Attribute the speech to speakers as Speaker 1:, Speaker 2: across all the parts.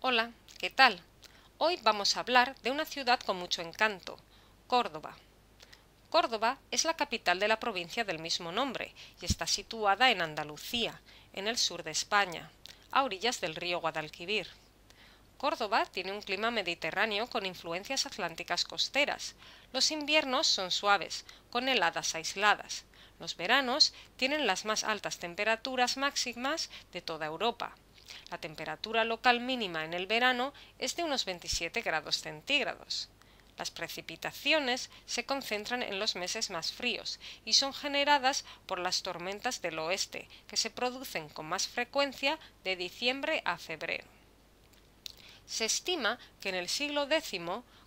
Speaker 1: Hola, ¿qué tal? Hoy vamos a hablar de una ciudad con mucho encanto, Córdoba. Córdoba es la capital de la provincia del mismo nombre y está situada en Andalucía, en el sur de España, a orillas del río Guadalquivir. Córdoba tiene un clima mediterráneo con influencias atlánticas costeras. Los inviernos son suaves, con heladas aisladas. Los veranos tienen las más altas temperaturas máximas de toda Europa. La temperatura local mínima en el verano es de unos 27 grados centígrados. Las precipitaciones se concentran en los meses más fríos y son generadas por las tormentas del oeste, que se producen con más frecuencia de diciembre a febrero. Se estima que en el siglo X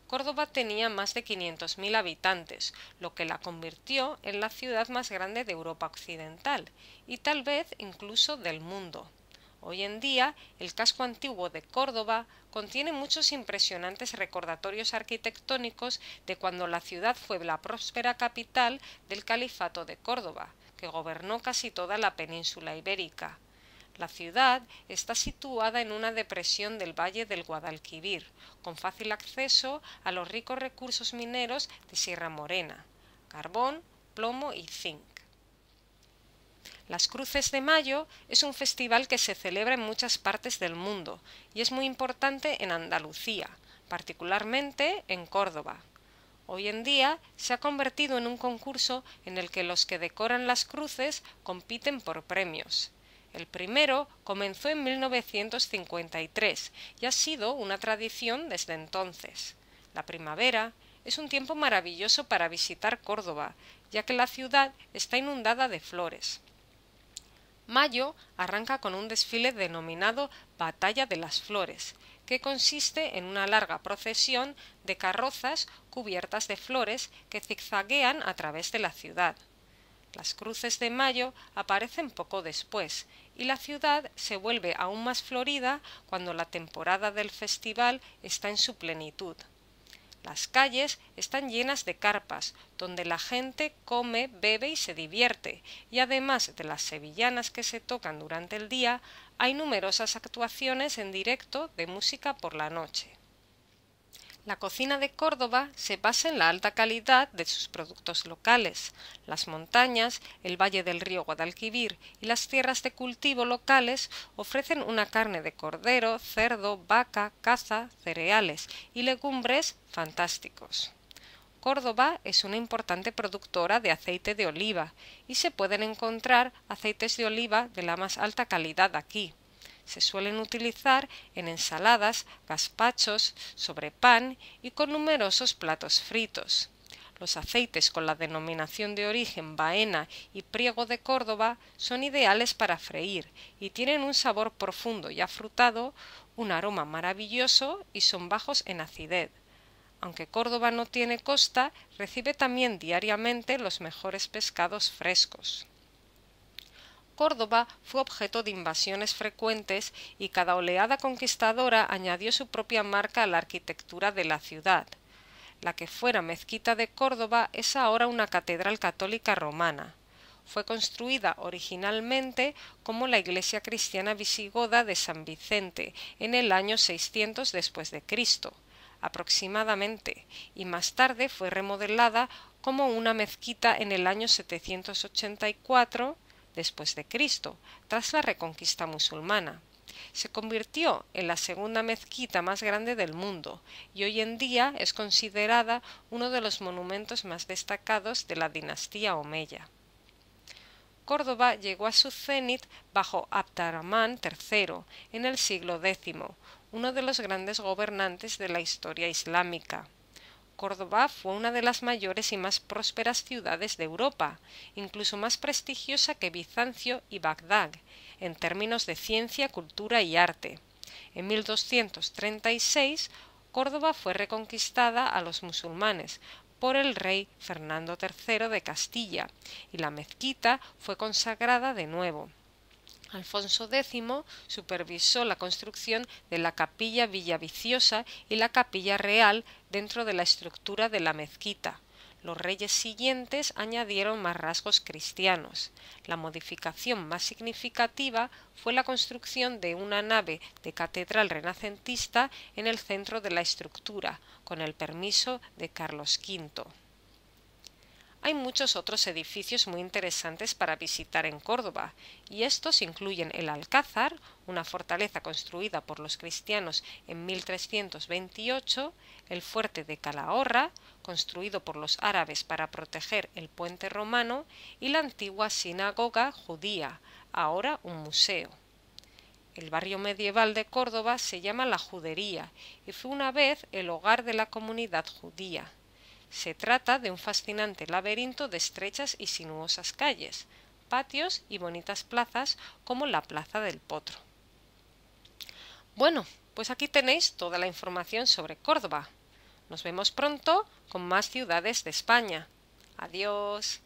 Speaker 1: Córdoba tenía más de 500.000 habitantes, lo que la convirtió en la ciudad más grande de Europa Occidental y tal vez incluso del mundo. Hoy en día, el casco antiguo de Córdoba contiene muchos impresionantes recordatorios arquitectónicos de cuando la ciudad fue la próspera capital del Califato de Córdoba, que gobernó casi toda la península ibérica. La ciudad está situada en una depresión del valle del Guadalquivir, con fácil acceso a los ricos recursos mineros de Sierra Morena, carbón, plomo y zinc. Las Cruces de Mayo es un festival que se celebra en muchas partes del mundo y es muy importante en Andalucía, particularmente en Córdoba. Hoy en día se ha convertido en un concurso en el que los que decoran las cruces compiten por premios. El primero comenzó en 1953 y ha sido una tradición desde entonces. La primavera es un tiempo maravilloso para visitar Córdoba, ya que la ciudad está inundada de flores. Mayo arranca con un desfile denominado Batalla de las Flores, que consiste en una larga procesión de carrozas cubiertas de flores que zigzaguean a través de la ciudad. Las cruces de mayo aparecen poco después y la ciudad se vuelve aún más florida cuando la temporada del festival está en su plenitud. Las calles están llenas de carpas, donde la gente come, bebe y se divierte, y además de las sevillanas que se tocan durante el día, hay numerosas actuaciones en directo de música por la noche. La cocina de Córdoba se basa en la alta calidad de sus productos locales. Las montañas, el valle del río Guadalquivir y las tierras de cultivo locales ofrecen una carne de cordero, cerdo, vaca, caza, cereales y legumbres fantásticos. Córdoba es una importante productora de aceite de oliva y se pueden encontrar aceites de oliva de la más alta calidad aquí. Se suelen utilizar en ensaladas, gazpachos, sobre pan y con numerosos platos fritos. Los aceites con la denominación de origen Baena y Priego de Córdoba son ideales para freír y tienen un sabor profundo y afrutado, un aroma maravilloso y son bajos en acidez. Aunque Córdoba no tiene costa, recibe también diariamente los mejores pescados frescos. Córdoba fue objeto de invasiones frecuentes y cada oleada conquistadora añadió su propia marca a la arquitectura de la ciudad. La que fuera mezquita de Córdoba es ahora una catedral católica romana. Fue construida originalmente como la iglesia cristiana visigoda de San Vicente en el año 600 después de Cristo aproximadamente, y más tarde fue remodelada como una mezquita en el año 784 después de Cristo, tras la reconquista musulmana. Se convirtió en la segunda mezquita más grande del mundo y hoy en día es considerada uno de los monumentos más destacados de la dinastía omeya. Córdoba llegó a su cenit bajo Abdarrahman III en el siglo X, uno de los grandes gobernantes de la historia islámica. Córdoba fue una de las mayores y más prósperas ciudades de Europa, incluso más prestigiosa que Bizancio y Bagdad, en términos de ciencia, cultura y arte. En 1236 Córdoba fue reconquistada a los musulmanes por el rey Fernando III de Castilla y la mezquita fue consagrada de nuevo. Alfonso X supervisó la construcción de la capilla Villaviciosa y la capilla real dentro de la estructura de la mezquita. Los reyes siguientes añadieron más rasgos cristianos. La modificación más significativa fue la construcción de una nave de catedral renacentista en el centro de la estructura, con el permiso de Carlos V. Hay muchos otros edificios muy interesantes para visitar en Córdoba, y estos incluyen el Alcázar, una fortaleza construida por los cristianos en 1328, el fuerte de Calahorra, construido por los árabes para proteger el puente romano, y la antigua sinagoga judía, ahora un museo. El barrio medieval de Córdoba se llama La Judería y fue una vez el hogar de la comunidad judía. Se trata de un fascinante laberinto de estrechas y sinuosas calles, patios y bonitas plazas como la Plaza del Potro. Bueno, pues aquí tenéis toda la información sobre Córdoba. Nos vemos pronto con más ciudades de España. Adiós.